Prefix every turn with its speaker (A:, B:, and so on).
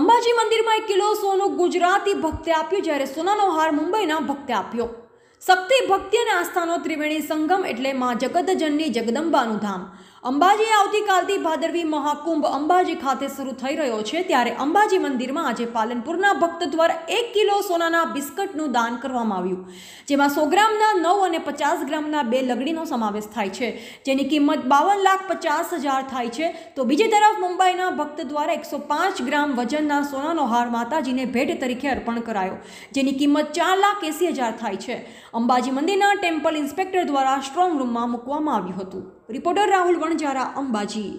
A: અંબાજી મંદિરમાં એક કિલો સોનું ગુજરાતી ભક્તે આપ્યું જ્યારે સોનાનો હાર મુંબઈના ભક્તે આપ્યો શક્તિ ભક્તિ અને આસ્થાનો ત્રિવેણી સંગમ એટલે મા જગતજનની જગદંબાનું ધામ અંબાજી આવતીકાલથી ભાદરવી મહાકુંભ અંબાજી ખાતે શરૂ થઈ રહ્યો છે ત્યારે અંબાજી મંદિરમાં આજે પાલનપુરના ભક્ત દ્વારા એક કિલો સોનાના બિસ્કટનું દાન કરવામાં આવ્યું જેમાં સો ગ્રામના નવ અને પચાસ ગ્રામના બે લગડીનો સમાવેશ થાય છે જેની કિંમત બાવન લાખ પચાસ હજાર થાય છે તો બીજી તરફ મુંબઈના ભક્ત દ્વારા એકસો પાંચ ગ્રામ વજનના સોનાનો હાર માતાજીને ભેટ તરીકે અર્પણ કરાયો જેની કિંમત ચાર લાખ એંસી હજાર થાય છે અંબાજી મંદિરના ટેમ્પલ ઇન્સ્પેક્ટર દ્વારા સ્ટ્રોંગ રૂમમાં મૂકવામાં આવ્યું હતું રિપોર્ટર રાહુલ વણજારા અંબાજી